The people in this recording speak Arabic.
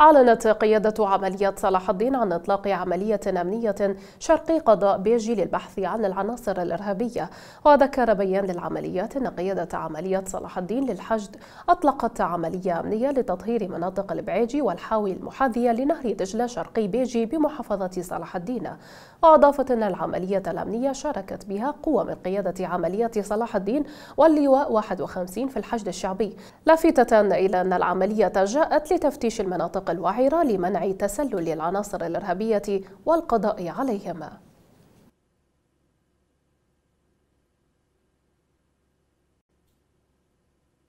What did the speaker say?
أعلنت قيادة عملية صلاح الدين عن إطلاق عملية أمنية شرقي قضاء بيجي للبحث عن العناصر الإرهابية وذكر بيان للعمليات أن قيادة عملية صلاح الدين للحشد أطلقت عملية أمنية لتطهير مناطق البعيجي والحاوي المحاذية لنهر دجلة شرقي بيجي بمحافظة صلاح الدين وأضافت أن العملية الأمنية شاركت بها قوى من قيادة عملية صلاح الدين واللواء 51 في الحشد الشعبي لافتة إلى أن العملية جاءت لتفتيش المناطق المناطق الوعرة لمنع تسلل العناصر الإرهابية والقضاء عليهم